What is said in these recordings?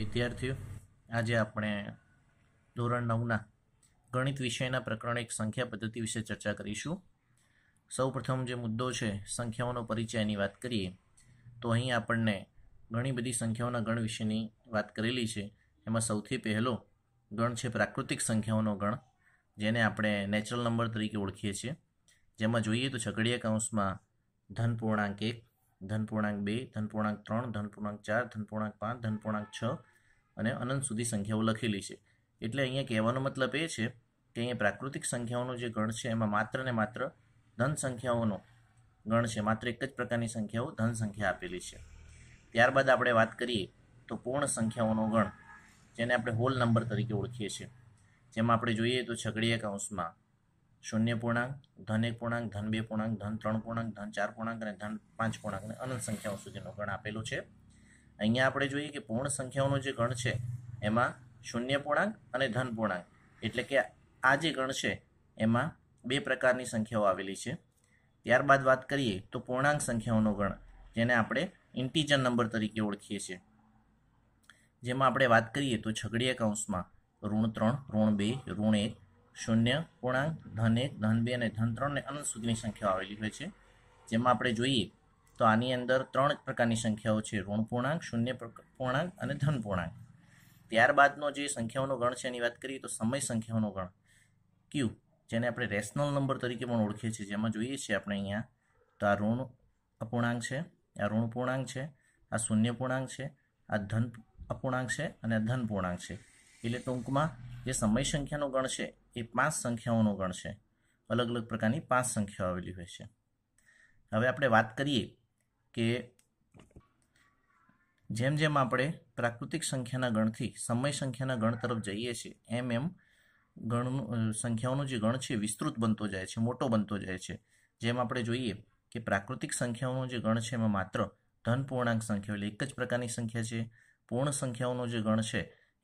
વિદ્યાર્થીઓ આજે આપણે ધોરણ નવના ગણિત વિષયના પ્રકરણ એક સંખ્યા પદ્ધતિ વિશે ચર્ચા કરીશું સૌ પ્રથમ જે મુદ્દો છે સંખ્યાઓનો પરિચયની વાત કરીએ તો અહીં આપણને ઘણી બધી સંખ્યાઓના ગણ વિશેની વાત કરેલી છે એમાં સૌથી પહેલો ગણ છે પ્રાકૃતિક સંખ્યાઓનો ગણ જેને આપણે નેચરલ નંબર તરીકે ઓળખીએ છીએ જેમાં જોઈએ તો છગડીયા કૌંસમાં ધન પૂર્ણાંક એક ધનપૂર્ણાંક બે ધનપૂર્ણાંક ત્રણ ધનપૂર્ણાંક ચાર ધનપૂર્ણાંક પાંચ ધનપૂર્ણાંક છ અને અનંત સુધી સંખ્યાઓ લખેલી છે એટલે અહીંયા કહેવાનો મતલબ એ છે કે અહીંયા પ્રાકૃતિક સંખ્યાઓનો જે ગણ છે એમાં માત્ર ને માત્ર ધન સંખ્યાઓનો ગણ છે માત્ર એક જ પ્રકારની સંખ્યાઓ ધન સંખ્યા આપેલી છે ત્યારબાદ આપણે વાત કરીએ તો પૂર્ણ સંખ્યાઓનો ગણ જેને આપણે હોલ નંબર તરીકે ઓળખીએ છીએ જેમાં આપણે જોઈએ તો છગડીયા કાઉન્સમાં શૂન્ય પૂર્ણાંક ધન એક પૂર્ણાંક ધન બે પૂર્ણાંક ધન ત્રણ પૂર્ણાંક ધન ચાર પૂર્ણાંક અને ધન પાંચ પૂર્ણાંક અને અનંત સંખ્યાઓ સુધીનો ગણ આપેલો છે અહીંયા આપણે જોઈએ કે પૂર્ણ સંખ્યાઓનો જે ગણ છે એમાં શૂન્ય પૂર્ણાંક અને ધન પૂર્ણાંક એટલે કે આ જે ગણ છે એમાં બે પ્રકારની સંખ્યાઓ આવેલી છે ત્યારબાદ વાત કરીએ તો પૂર્ણાંક સંખ્યાઓનો ગણ જેને આપણે ઇન્ટીજર નંબર તરીકે ઓળખીએ છીએ જેમાં આપણે વાત કરીએ તો છગડીયા કૌંસમાં ઋણ ત્રણ ઋણ બે ઋણ એક શૂન્ય પૂર્ણાંક ધન એક ધન બે અને ધન ત્રણ અને અનંત સુધીની સંખ્યાઓ આવેલી હોય છે જેમાં આપણે જોઈએ તો આની અંદર ત્રણ પ્રકારની સંખ્યાઓ છે ઋણ પૂર્ણાંક શૂન્ય પૂર્ણાંક અને ધન પૂર્ણાંક ત્યારબાદનો જે સંખ્યાઓનો ગણ છે એની વાત કરીએ તો સમય સંખ્યાઓનો ગણ ક્યુ જેને આપણે રેશનલ નંબર તરીકે પણ ઓળખીએ છીએ જેમાં જોઈએ છીએ આપણે અહીંયા તો આ ઋણ અપૂર્ણાંક છે આ ઋણ પૂર્ણાંક છે આ શૂન્ય પૂર્ણાંક છે આ ધન અપૂર્ણાંક છે અને આ ધન પૂર્ણાંક છે એટલે ટૂંકમાં જે સમય સંખ્યાનો ગણ છે એ પાંચ સંખ્યાઓનો ગણ છે અલગ અલગ પ્રકારની પાંચ સંખ્યાઓ આવેલી હોય છે હવે આપણે વાત કરીએ કે જેમ જેમ આપણે પ્રાકૃતિક સંખ્યાના ગણથી સમય સંખ્યાના ગણ તરફ જઈએ છીએ એમ એમ ગણનું સંખ્યાઓનો જે ગણ છે વિસ્તૃત બનતો જાય છે મોટો બનતો જાય છે જેમ આપણે જોઈએ કે પ્રાકૃતિક સંખ્યાઓનો જે ગણ છે એમાં માત્ર ધન પૂર્ણાંક સંખ્યા એટલે એક જ પ્રકારની સંખ્યા છે પૂર્ણ સંખ્યાઓનો જે ગણ છે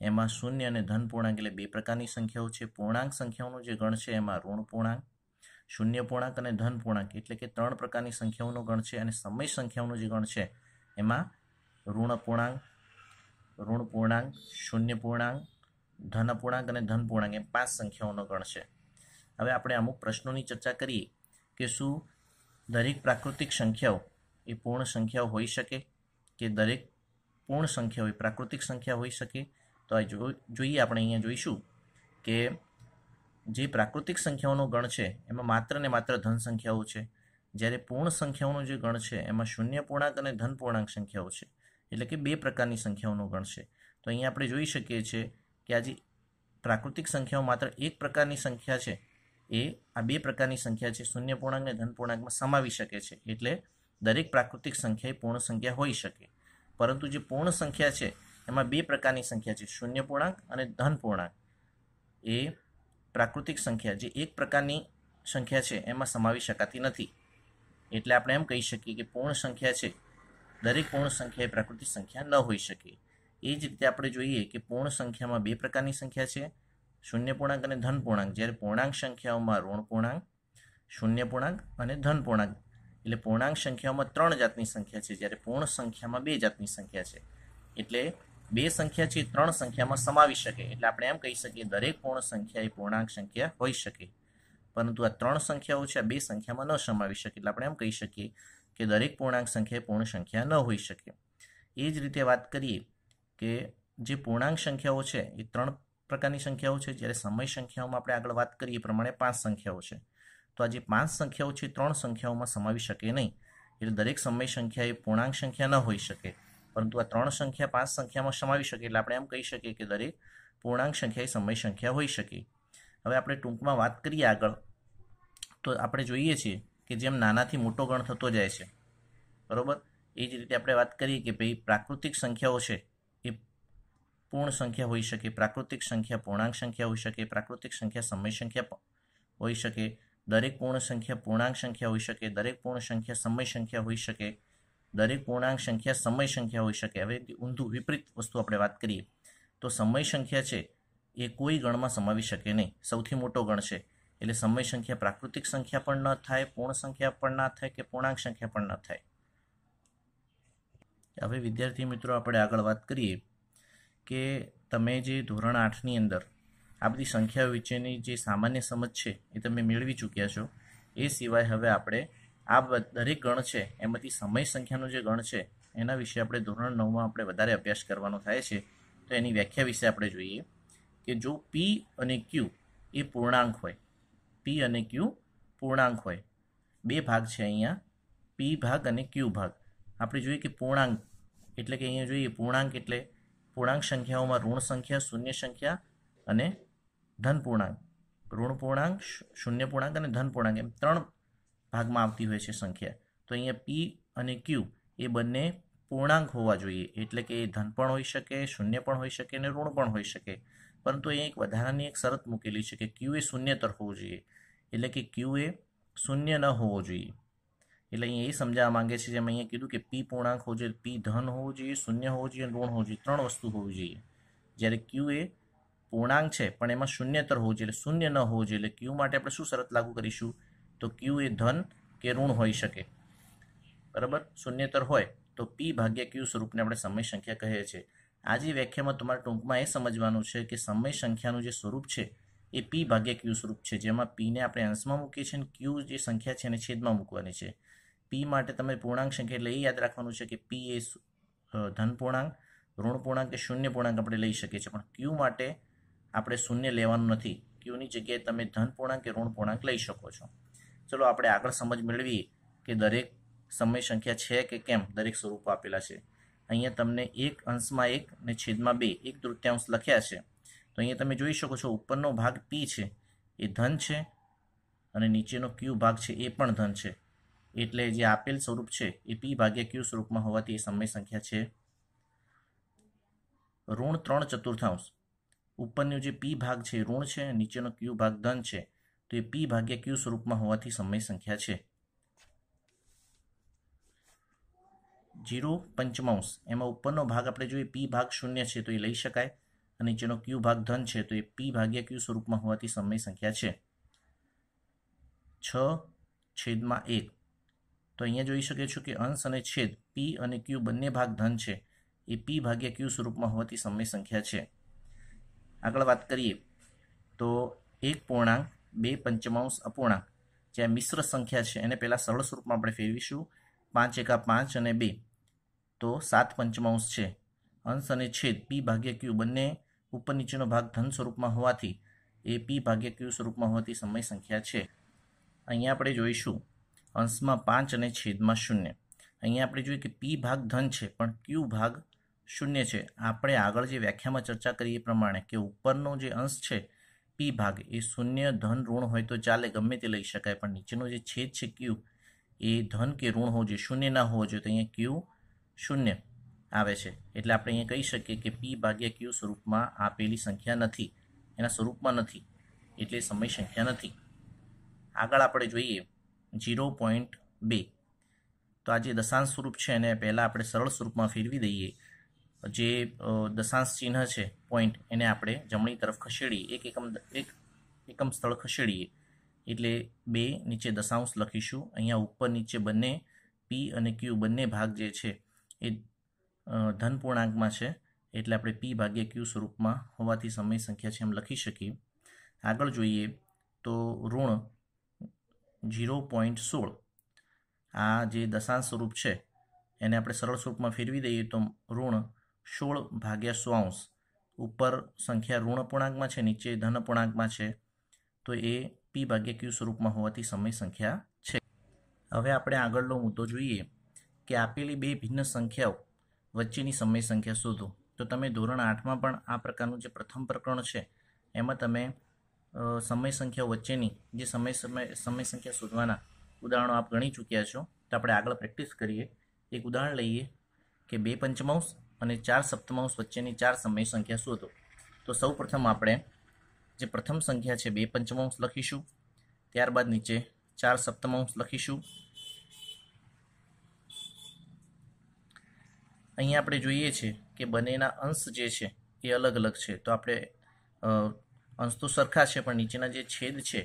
એમાં શૂન્ય અને ધન પૂર્ણાંક એટલે બે પ્રકારની સંખ્યાઓ છે પૂર્ણાંક સંખ્યાઓનો જે ગણ છે એમાં ઋણ પૂર્ણાંક શૂન્ય પૂર્ણાંક અને ધન પૂર્ણાંક એટલે કે ત્રણ પ્રકારની સંખ્યાઓનો ગણ છે અને સમય સંખ્યાઓનો જે ગણ છે એમાં ઋણ પૂર્ણાંક ઋણ પૂર્ણાંક શૂન્ય પૂર્ણાંક ધન પૂર્ણાંક અને ધન પૂર્ણાંક એમ પાંચ સંખ્યાઓનો ગણ છે હવે આપણે અમુક પ્રશ્નોની ચર્ચા કરીએ કે શું દરેક પ્રાકૃતિક સંખ્યાઓ એ પૂર્ણ સંખ્યાઓ હોઈ શકે કે દરેક પૂર્ણ સંખ્યાઓ એ પ્રાકૃતિક સંખ્યા હોઈ શકે તો આ જોઈએ આપણે અહીંયા જોઈશું કે જે પ્રાકૃતિક સંખ્યાઓનો ગણ છે એમાં માત્ર ને માત્ર ધન સંખ્યાઓ છે જ્યારે પૂર્ણ સંખ્યાઓનો જે ગણ છે એમાં શૂન્ય પૂર્ણાંક અને ધન પૂર્ણાંક સંખ્યાઓ છે એટલે કે બે પ્રકારની સંખ્યાઓનો ગણ છે તો અહીંયા આપણે જોઈ શકીએ છીએ કે આજે પ્રાકૃતિક સંખ્યાઓ માત્ર એક પ્રકારની સંખ્યા છે એ આ બે પ્રકારની સંખ્યા છે શૂન્ય પૂર્ણાંક અને ધન પૂર્ણાંકમાં સમાવી શકે છે એટલે દરેક પ્રાકૃતિક સંખ્યા એ પૂર્ણ સંખ્યા હોઈ શકે પરંતુ જે પૂર્ણ સંખ્યા છે એમાં બે પ્રકારની સંખ્યા છે શૂન્ય પૂર્ણાંક અને ધન પૂર્ણાંક એ પ્રાકૃતિક સંખ્યા જે એક પ્રકારની સંખ્યા છે એમાં સમાવી શકાતી નથી એટલે આપણે એમ કહી શકીએ કે પૂર્ણ સંખ્યા છે દરેક પૂર્ણ સંખ્યા એ પ્રાકૃતિક સંખ્યા ન હોઈ શકે એ જ રીતે આપણે જોઈએ કે પૂર્ણ સંખ્યામાં બે પ્રકારની સંખ્યા છે શૂન્ય પૂર્ણાંક અને ધન પૂર્ણાંક જ્યારે પૂર્ણાંક સંખ્યાઓમાં ઋણ પૂર્ણાંક શૂન્ય પૂર્ણાંક અને ધન પૂર્ણાંક એટલે પૂર્ણાંક સંખ્યાઓમાં ત્રણ જાતની સંખ્યા છે જ્યારે પૂર્ણ સંખ્યામાં બે જાતની સંખ્યા છે એટલે બે સંખ્યા છે એ ત્રણ સંખ્યામાં સમાવી શકે એટલે આપણે એમ કહી શકીએ દરેક પૂર્ણ સંખ્યા એ પૂર્ણાંક સંખ્યા હોઈ શકે પરંતુ આ ત્રણ સંખ્યાઓ છે આ બે સંખ્યામાં ન સમાવી શકે એટલે આપણે એમ કહી શકીએ કે દરેક પૂર્ણાંક સંખ્યા પૂર્ણ સંખ્યા ન હોઈ શકે એ જ રીતે વાત કરીએ કે જે પૂર્ણાંક સંખ્યાઓ છે એ ત્રણ પ્રકારની સંખ્યાઓ છે જ્યારે સમય સંખ્યાઓમાં આપણે આગળ વાત કરીએ એ પ્રમાણે પાંચ સંખ્યાઓ છે તો આ જે પાંચ સંખ્યાઓ છે ત્રણ સંખ્યાઓમાં સમાવી શકે નહીં એટલે દરેક સમય સંખ્યા એ પૂર્ણાંક સંખ્યા ન હોઈ શકે પરંતુ આ ત્રણ સંખ્યા પાંચ સંખ્યામાં સમાવી શકે એટલે આપણે એમ કહી શકીએ કે દરેક પૂર્ણાંક સંખ્યા એ સમય સંખ્યા હોઈ શકે હવે આપણે ટૂંકમાં વાત કરીએ આગળ તો આપણે જોઈએ છીએ કે જેમ નાનાથી મોટો ગણ થતો જાય છે બરાબર એ જ રીતે આપણે વાત કરીએ કે ભાઈ પ્રાકૃતિક સંખ્યાઓ છે એ પૂર્ણ સંખ્યા હોઈ શકે પ્રાકૃતિક સંખ્યા પૂર્ણાંક સંખ્યા હોઈ શકે પ્રાકૃતિક સંખ્યા સમય સંખ્યા હોઈ શકે દરેક પૂર્ણ સંખ્યા પૂર્ણાંક સંખ્યા હોઈ શકે દરેક પૂર્ણ સંખ્યા સમય સંખ્યા હોઈ શકે દરેક પૂર્ણાંક સંખ્યા સમય સંખ્યા હોઈ શકે હવે ઊંધું વિપરીત વસ્તુ આપણે વાત કરીએ તો સમય સંખ્યા છે એ કોઈ ગણમાં સમાવી શકે નહીં સૌથી મોટો ગણ છે એટલે સમય સંખ્યા પ્રાકૃતિક સંખ્યા પણ ન થાય પૂર્ણ સંખ્યા પણ ના થાય કે પૂર્ણાંક સંખ્યા પણ ન થાય હવે વિદ્યાર્થી મિત્રો આપણે આગળ વાત કરીએ કે તમે જે ધોરણ આઠની અંદર આ બધી સંખ્યાઓ વિશેની જે સામાન્ય સમજ છે એ તમે મેળવી ચૂક્યા છો એ સિવાય હવે આપણે આ દરેક ગણ છે એમાંથી સમય સંખ્યાનો જે ગણ છે એના વિશે આપણે ધોરણ નવમાં આપણે વધારે અભ્યાસ કરવાનો થાય છે તો એની વ્યાખ્યા વિશે આપણે જોઈએ કે જો પી અને ક્યુ એ પૂર્ણાંક હોય પી અને ક્યુ પૂર્ણાંક હોય બે ભાગ છે અહીંયા પી ભાગ અને ક્યુ ભાગ આપણે જોઈએ કે પૂર્ણાંક એટલે કે અહીંયા જોઈએ પૂર્ણાંક એટલે પૂર્ણાંક સંખ્યાઓમાં ઋણ સંખ્યા શૂન્ય સંખ્યા અને ધન પૂર્ણાંક ઋણ પૂર્ણાંક શૂન્ય પૂર્ણાંક અને ધન પૂર્ણાંક એમ ત્રણ ભાગમાં આવતી હોય છે સંખ્યા તો અહીંયા પી અને ક્યુ એ બંને પૂર્ણાંક હોવા જોઈએ એટલે કે એ ધન પણ હોઈ શકે શૂન્ય પણ હોઈ શકે અને ઋણ પણ હોઈ શકે પરંતુ એ એક વધારાની એક શરત મૂકેલી છે કે ક્યુ એ શૂન્યતર હોવું જોઈએ એટલે કે ક્યુ એ શૂન્ય ન હોવો જોઈએ એટલે અહીંયા એ સમજાવવા માંગે છે જેમ અહીંયા કીધું કે પી પૂર્ણાંક હોવો જોઈએ પી ધન હોવો જોઈએ શૂન્ય હોવું જોઈએ ઋણ હોવું જોઈએ ત્રણ વસ્તુ હોવી જોઈએ જ્યારે ક્યુ એ પૂર્ણાંક છે પણ એમાં શૂન્યતર હોવું જોઈએ એટલે શૂન્ય ન હોવું જોઈએ એટલે ક્યુ માટે આપણે શું શરત લાગુ કરીશું તો ક્યુ એ ધન કે ઋણ હોઈ શકે બરાબર શૂન્યતર હોય તો પી ભાગ્યા ક્યુ સ્વરૂપને આપણે સમય સંખ્યા કહીએ છીએ આજે વ્યાખ્યામાં તમારે ટૂંકમાં એ સમજવાનું છે કે સમય સંખ્યાનું જે સ્વરૂપ છે એ પી ભાગ્યા ક્યુ સ્વરૂપ છે જેમાં પીને આપણે અંશમાં મૂકીએ છીએ અને ક્યુ જે સંખ્યા છે એને છેદમાં મૂકવાની છે પી માટે તમે પૂર્ણાંક સંખ્યા એટલે એ યાદ રાખવાનું છે કે પી એ ધન પૂર્ણાંક ઋણ પૂર્ણાંક કે શૂન્ય પૂર્ણાંક આપણે લઈ શકીએ છીએ પણ ક્યુ માટે આપણે શૂન્ય લેવાનું નથી ક્યુની જગ્યાએ તમે ધન પૂર્ણાંક કે ઋણ પૂર્ણાંક લઈ શકો છો ચલો આપણે આગળ સમજ મેળવીએ કે દરેક સમય સંખ્યા છે કે કેમ દરેક સ્વરૂપો આપેલા છે અહીંયા તમને એક અંશમાં એક અને છેદમાં બે એક તૃતીયાંશ લખ્યા છે તો અહીંયા તમે જોઈ શકો છો ઉપરનો ભાગ પી છે એ ધન છે અને નીચેનો ક્યુ ભાગ છે એ પણ ધન છે એટલે જે આપેલ સ્વરૂપ છે એ પી ભાગ્યા ક્યુ સ્વરૂપમાં હોવાથી એ સમય સંખ્યા છે ઋણ ત્રણ ચતુર્થાંશ ઉપરનો જે પી ભાગ છે ઋણ છે નીચેનો ક્યુ ભાગ ધન છે તો એ પી ભાગ્યા ક્યુ સ્વરૂપમાં હોવાથી સમય સંખ્યા છે જીરો પંચમાંશ એમાં ઉપરનો ભાગ આપણે જોઈએ પી ભાગ શૂન્ય છે તો એ લઈ શકાય અને જેનો ક્યુ ભાગ ધન છે તો એ પી ભાગ્યા ક્યુ સ્વરૂપમાં હોવાથી સમય સંખ્યા છે છ છેદમાં એક તો અહીંયા જોઈ શકે છો કે અંશ અને છેદ પી અને ક્યુ બંને ભાગ ધન છે એ પી ભાગ્યા ક્યુ સ્વરૂપમાં હોવાથી સમય સંખ્યા છે આગળ વાત કરીએ તો એક પૂર્ણાંક બે પંચમાંશ અપૂર્ણાંક જ્યાં મિશ્ર સંખ્યા છે એને પહેલાં સરળ સ્વરૂપમાં આપણે ફેરવીશું પાંચ એકા પાંચ અને બે તો સાત પંચમાંશ છે અંશ અને છેદ પી ભાગ્યા ક્યુ બંને ઉપર નીચેનો ભાગ ધન સ્વરૂપમાં હોવાથી એ પી ભાગ્યા ક્યુ સ્વરૂપમાં હોવાથી સમય સંખ્યા છે અહીંયા આપણે જોઈશું અંશમાં પાંચ અને છેદમાં શૂન્ય અહીંયા આપણે જોઈએ કે પી ભાગ ધન છે પણ ક્યુ ભાગ શૂન્ય છે આપણે આગળ જે વ્યાખ્યામાં ચર્ચા કરીએ એ પ્રમાણે કે ઉપરનો જે અંશ છે પી ભાગ એ શૂન્ય ધન ઋણ હોય તો ચાલે ગમે તે લઈ શકાય પણ નીચેનો જે છેદ છે ક્યુ એ ધન કે ઋણ હોવો જોઈએ શૂન્ય ના હોવો જોઈએ તો અહીંયા ક્યુ શૂન્ય આવે છે એટલે આપણે અહીંયા કહી શકીએ કે પી ભાગ્યા ક્યુ સ્વરૂપમાં આપેલી સંખ્યા નથી એના સ્વરૂપમાં નથી એટલે સમય સંખ્યા નથી આગળ આપણે જોઈએ ઝીરો પોઈન્ટ બે તો આ જે દશાંશ સ્વરૂપ છે એને પહેલાં આપણે સરળ સ્વરૂપમાં ફેરવી દઈએ જે દશાંશ ચિહ્ન છે પોઈન્ટ એને આપણે જમણી તરફ ખસેડીએ એક એકમ એક એકમ સ્થળ ખસેડીએ એટલે બે નીચે દશાંશ લખીશું અહીંયા ઉપર નીચે બંને પી અને ક્યુ બંને ભાગ જે છે એ ધન પૂર્ણાંકમાં છે એટલે આપણે પી ભાગ્યા ક્યુ સ્વરૂપમાં હોવાથી સમય સંખ્યા છે એમ લખી શકીએ આગળ જોઈએ તો ઋણ ઝીરો પોઈન્ટ સોળ આ જે દશાંશ સ્વરૂપ છે એને આપણે સરળ સ્વરૂપમાં ફેરવી દઈએ તો ઋણ સોળ ભાગ્યા સ્વાંશ ઉપર સંખ્યા ઋણ પૂર્ણાંકમાં છે નીચે ધન પૂર્ણાંકમાં છે તો એ પી ભાગ્યા ક્યુ સ્વરૂપમાં હોવાથી સમય સંખ્યા છે હવે આપણે આગળનો મુદ્દો જોઈએ કે આપેલી બે ભિન્ન સંખ્યાઓ વચ્ચેની સમય સંખ્યા શોધો તો તમે ધોરણ આઠમાં પણ આ પ્રકારનું જે પ્રથમ પ્રકરણ છે એમાં તમે સમય સંખ્યા વચ્ચેની જે સમય સમય સમય સંખ્યા શોધવાના ઉદાહરણો આપ ગણી ચૂક્યા છો તો આપણે આગળ પ્રેક્ટિસ કરીએ એક ઉદાહરણ લઈએ કે બે પંચમાંશ અને ચાર સપ્તમાંશ વચ્ચેની ચાર સમય સંખ્યા શોધો તો સૌ પ્રથમ આપણે જે પ્રથમ સંખ્યા છે બે પંચમાંશ લખીશું ત્યારબાદ નીચે ચાર સપ્તમાંશ લખીશું અહીંયા આપણે જોઈએ છે કે બંનેના અંશ જે છે એ અલગ અલગ છે તો આપણે અંશ તો સરખા છે પણ નીચેના જે છેદ છે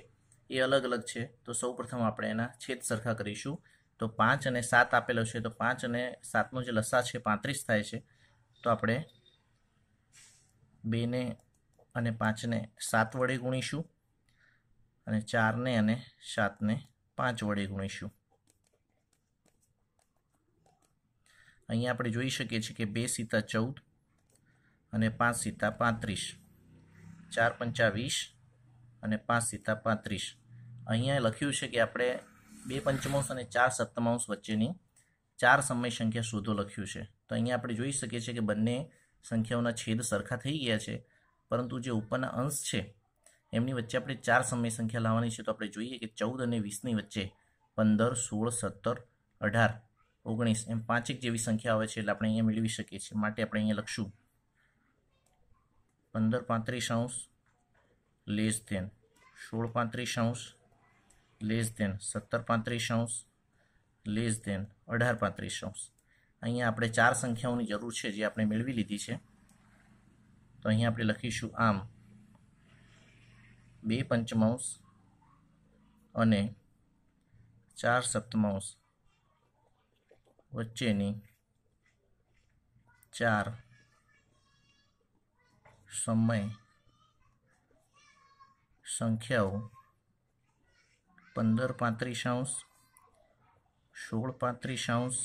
એ અલગ અલગ છે તો સૌપ્રથમ આપણે એના છેદ સરખા કરીશું તો પાંચ અને સાત આપેલો છે તો પાંચ અને સાતનો જે લસા છે પાંત્રીસ થાય છે તો આપણે બેને અને પાંચને સાત વડે ગુણીશું અને ચારને અને સાતને પાંચ વડે ગુણીશું અહીંયા આપણે જોઈ શકીએ છીએ કે બે સીતા ચૌદ અને પાંચ સીતા પાંત્રીસ ચાર પંચા વીસ અને પાંચ સીતા પાંત્રીસ અહીંયા લખ્યું છે કે આપણે બે પંચમાંશ અને ચાર સપ્તમાંશ વચ્ચેની ચાર સમય સંખ્યા શોધો લખ્યું છે તો અહીંયા આપણે જોઈ શકીએ છીએ કે બંને સંખ્યાઓના છેદ સરખા થઈ ગયા છે પરંતુ જે ઉપરના અંશ છે એમની વચ્ચે આપણે ચાર સમય સંખ્યા લાવવાની છે તો આપણે જોઈએ કે ચૌદ અને વીસની વચ્ચે પંદર સોળ સત્તર અઢાર ઓગણીસ એમ પાંચેક જેવી સંખ્યા આવે છે એટલે આપણે અહીંયા મેળવી શકીએ છીએ માટે આપણે અહીંયા લખશું પંદર પાંત્રીસ અંશ લેસ ધેન સોળ પાંત્રીસ અંશ લેસ ધેન સત્તર પાંત્રીસ અંશ લેસ ધેન અઢાર પાંત્રીસ અંશ અહીંયા આપણે ચાર સંખ્યાઓની જરૂર છે જે આપણે મેળવી લીધી છે તો અહીંયા આપણે લખીશું આમ બે પંચમાંશ અને ચાર સપ્તમાંશ વચ્ચેની ચાર સમય સંખ્યાઓ પંદર પાંત્રીસ અંશ સોળ પાંત્રીસ અંશ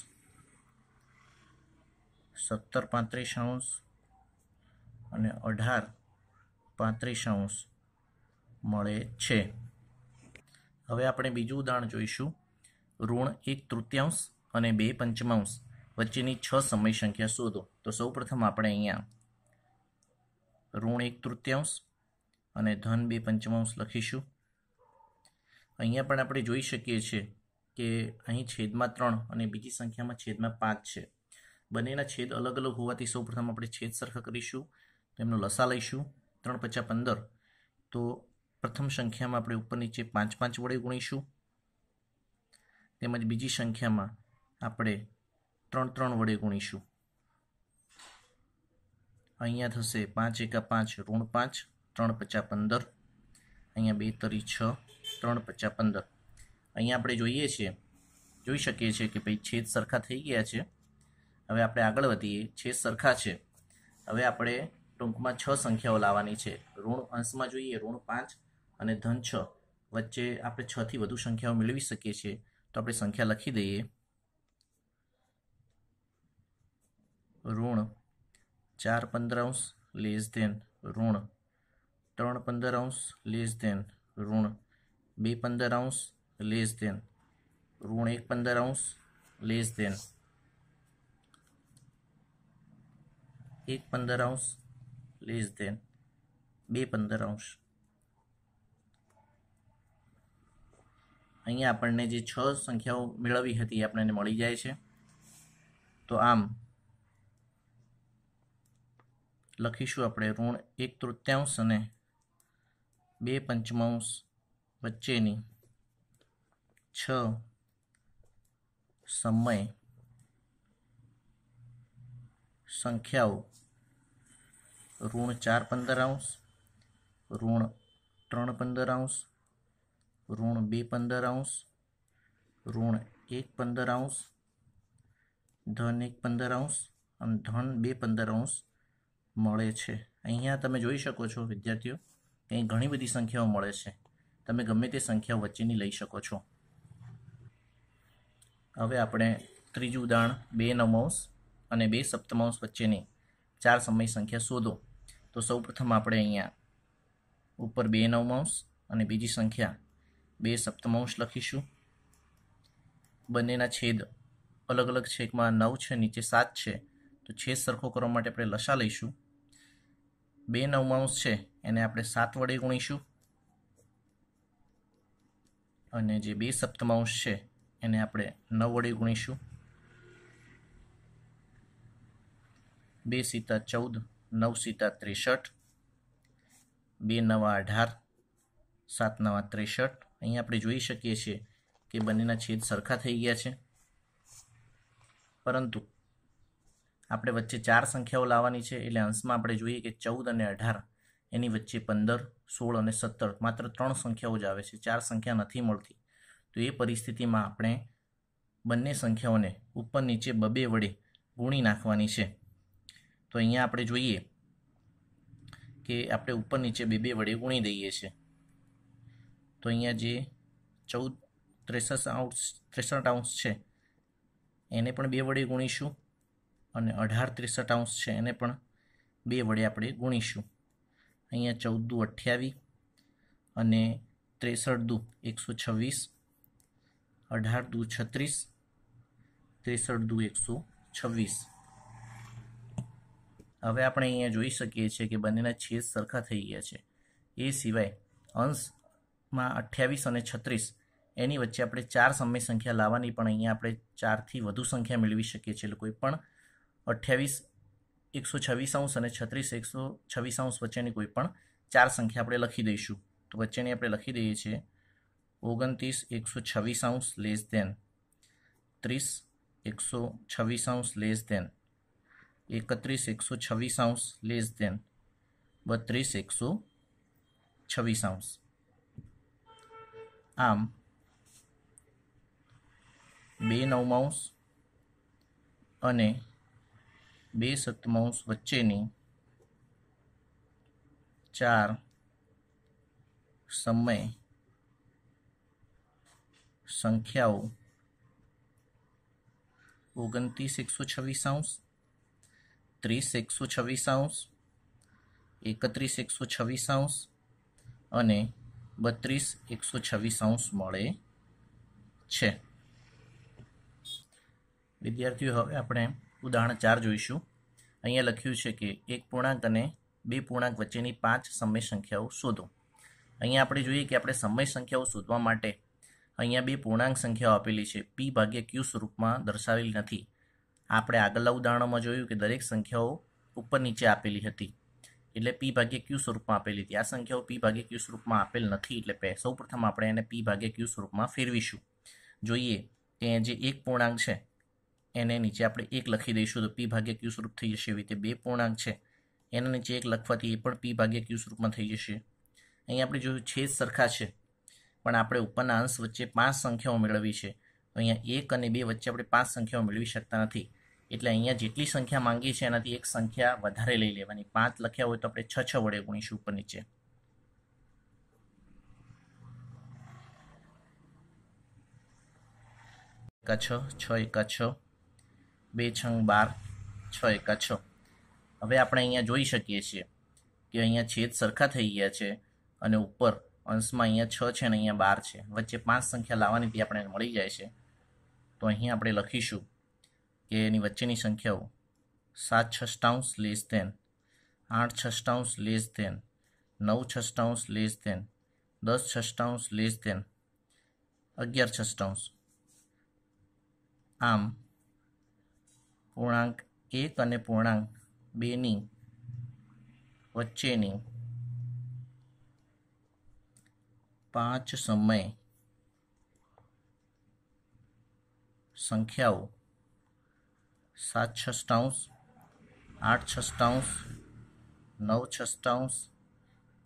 સત્તર પાંત્રીસ અંશ અને અઢાર પાંત્રીસ અંશ મળે છે હવે આપણે બીજું ઉદાહરણ જોઈશું ઋણ એક તૃતીયાંશ અને બે પંચમાંશ વચ્ચેની છ સમય સંખ્યા શોધો તો સૌપ્રથમ આપણે અહીંયા ઋણ એક તૃતીયાંશ અને ધન બે પંચમાંશ લખીશું અહીંયા પણ આપણે જોઈ શકીએ છીએ કે અહીં છેદમાં ત્રણ અને બીજી સંખ્યામાં છેદમાં પાંચ છે બંનેના છેદ અલગ અલગ હોવાથી સૌપ્રથમ આપણે છેદ સરખા કરીશું તેમનો લસા લઈશું ત્રણ પચા પંદર તો પ્રથમ સંખ્યામાં આપણે ઉપર નીચે પાંચ પાંચ વડે ગુણીશું તેમજ બીજી સંખ્યામાં આપણે ત્રણ ત્રણ વડે ગુણીશું અહીંયા થશે પાંચ એકા પાંચ ઋણ પાંચ ત્રણ પચા પંદર અહીંયા બે તરી છ ત્રણ પચા પંદર અહીંયા આપણે જોઈએ છીએ જોઈ શકીએ છીએ કે ભાઈ છેદ સરખા થઈ ગયા છે હવે આપણે આગળ વધીએ છે સરખા છે હવે આપણે ટૂંકમાં છ સંખ્યાઓ લાવવાની છે ઋણ અંશમાં જોઈએ ઋણ પાંચ અને ધન છ વચ્ચે આપણે છથી વધુ સંખ્યાઓ મેળવી શકીએ છીએ તો આપણે સંખ્યા લખી દઈએ ઋણ ચાર પંદર અંશ લેસ ધેન ઋણ ત્રણ પંદર અંશ લેસ ધેન ઋણ બે પંદર અંશ લેસ ધેન ઋણ એક પંદર અંશ લેસ ધેન એક પંદર અંશ લેસ ધેન બે પંદર અંશ અહીંયા આપણને જે છ સંખ્યાઓ મેળવી હતી એ આપણને મળી જાય છે તો આમ લખીશું આપણે ઋણ એક તૃત્યાંશ અને બે પંચમાંશ વચ્ચેની છ સમય સંખ્યાઓ ઋણ ચાર પંદર અંશ ઋણ ત્રણ પંદર અંશ ઋણ બે પંદર અંશ ઋણ એક પંદર અંશ ધન એક પંદર અંશ અને ધન બે પંદર અંશ મળે છે અહીંયા તમે જોઈ શકો છો વિદ્યાર્થીઓ અહીં ઘણી બધી સંખ્યાઓ મળે છે તમે ગમે તે સંખ્યાઓ વચ્ચેની લઈ શકો છો હવે આપણે ત્રીજું ઉદાહરણ બે નમોસ અને બે સપ્તમાંશ વચ્ચેની ચાર સમય સંખ્યા શોધો તો સૌપ્રથમ આપણે અહીંયા ઉપર બે નવમાંશ અને બીજી સંખ્યા બે સપ્તમાંશ લખીશું બંનેના છેદ અલગ અલગ છેકમાં નવ છે નીચે સાત છે તો છેદ સરખો કરવા માટે આપણે લસા લઈશું બે નવમાંશ છે એને આપણે સાત વડે ગુણીશું અને જે બે સપ્તમાંશ છે એને આપણે નવ વડે ગુણીશું બે સીતા ચૌદ નવ સીતા ત્રેસઠ બે નવા અઢાર સાત નવા ત્રેસઠ અહીં આપણે જોઈ શકીએ છીએ કે બંનેના છેદ સરખા થઈ ગયા છે પરંતુ આપણે વચ્ચે ચાર સંખ્યાઓ લાવવાની છે એટલે અંશમાં આપણે જોઈએ કે ચૌદ અને અઢાર એની વચ્ચે પંદર સોળ અને સત્તર માત્ર ત્રણ સંખ્યાઓ જ આવે છે ચાર સંખ્યા નથી મળતી તો એ પરિસ્થિતિમાં આપણે બંને સંખ્યાઓને ઉપર નીચે બબે વડે ગુણી નાખવાની છે તો અહીંયા આપણે જોઈએ કે આપણે ઉપર નીચે બે બે વડે ગુણી દઈએ છીએ તો અહીંયા જે ચૌદ ત્રેસઠ આઉન્સ ત્રેસઠ આઉન્સ છે એને પણ બે વડે ગુણીશું અને અઢાર ત્રેસઠ આઉન્સ છે એને પણ બે વડે આપણે ગુણીશું અહીંયા ચૌદ દુ અઠ્યાવીસ અને ત્રેસઠ દુ એકસો છવ્વીસ અઢાર દુ છત્રીસ ત્રેસઠ દુ એકસો છવ્વીસ હવે આપણે અહીંયા જોઈ શકીએ છીએ કે બંનેના છેદ સરખા થઈ ગયા છે એ સિવાય અંશમાં અઠ્યાવીસ અને છત્રીસ એની વચ્ચે આપણે ચાર સમય સંખ્યા લાવવાની પણ અહીંયા આપણે ચારથી વધુ સંખ્યા મેળવી શકીએ છીએ કોઈ પણ અઠ્યાવીસ એકસો છવ્વીસ અંશ અને છત્રીસ એકસો છવ્વીસ અંશ વચ્ચેની કોઈ પણ ચાર સંખ્યા આપણે લખી દઈશું તો વચ્ચેની આપણે લખી દઈએ છીએ ઓગણત્રીસ એકસો છવ્વીસ અંશ લેસ દેન ત્રીસ એકસો છવ્વીસ અંશ લેસ દેન એકત્રીસ એકસો છવ્વીસ આઉન્સ લેસ દેન બત્રીસ એકસો છવ્વીસ આઉન્સ આમ બે નવમાંશ અને બે સત્માંશ વચ્ચેની ચાર સમય સંખ્યાઓ ઓગણત્રીસ એકસો છવ્વીસ આઉન્સ ત્રીસ એકસો છવ્વીસ આઉન્સ એકત્રીસ એકસો છવ્વીસ આઉન્સ અને બત્રીસ એકસો છવ્વીસ અંશ મળે છે વિદ્યાર્થીઓ હવે આપણે ઉદાહરણ ચાર જોઈશું અહીંયા લખ્યું છે કે એક પૂર્ણાંક અને બે પૂર્ણાંક વચ્ચેની પાંચ સમય સંખ્યાઓ શોધો અહીંયા આપણે જોઈએ કે આપણે સમય સંખ્યાઓ શોધવા માટે અહીંયા બે પૂર્ણાંક સંખ્યાઓ આપેલી છે પી ભાગ્યા ક્યુ સ્વરૂપમાં દર્શાવેલી નથી આપણે આગલા ઉદાહરણોમાં જોયું કે દરેક સંખ્યાઓ ઉપર નીચે આપેલી હતી એટલે પી ભાગ્યે ક્યુ સ્વરૂપમાં આપેલી હતી આ સંખ્યાઓ પી ભાગ્યે ક્યુ સ્વરૂપમાં આપેલ નથી એટલે સૌ પ્રથમ આપણે એને પી ભાગ્યે ક્યુ સ્વરૂપમાં ફેરવીશું જોઈએ કે જે એક પૂર્ણાંક છે એને નીચે આપણે એક લખી દઈશું તો પી ભાગ્યે ક્યુ સ્વરૂપ થઈ જશે એવી રીતે બે પૂર્ણાંક છે એના નીચે એક લખવાથી એ પણ પી ભાગ્યે ક્યુ સ્વરૂપમાં થઈ જશે અહીં આપણે જોયું છેદ સરખા છે પણ આપણે ઉપરના અંશ વચ્ચે પાંચ સંખ્યાઓ મેળવી છે અહીંયા એક અને બે વચ્ચે આપણે પાંચ સંખ્યાઓ મેળવી શકતા નથી એટલે અહીંયા જેટલી સંખ્યા માંગી છે એનાથી એક સંખ્યા વધારે લઈ લેવાની પાંચ લખ્યા હોય તો આપણે છ છ વડે ગુણીશું ઉપર નીચે એકા છ છ એકા છ બે છંગ બાર છ એકા છ હવે આપણે અહીંયા જોઈ શકીએ છીએ કે અહીંયા છેદ સરખા થઈ ગયા છે અને ઉપર અંશમાં અહીંયા છ છે અને અહીંયા બાર છે વચ્ચે પાંચ સંખ્યા લાવવાની આપણે મળી જાય છે તો અહીંયા આપણે લખીશું કે એની વચ્ચેની સંખ્યાઓ સાત છષ્ટાંશ લેસ દેન આઠ છષ્ટાંશ લેસ દેન નવ છષ્ટાંશ લેસ ધેન દસ છષ્ટાંશ લેસ ધેન અગિયાર છષ્ટાંશ આમ પૂર્ણાંક એક અને પૂર્ણાંક બેની વચ્ચેની પાંચ સમય સંખ્યાઓ સાત છષ્ટાંશ આઠ છષ્ટાંશ નવ છષ્ટાંશ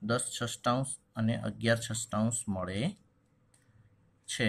દસ છષ્ટાંશ અને અગિયાર છષ્ટાંશ મળે છે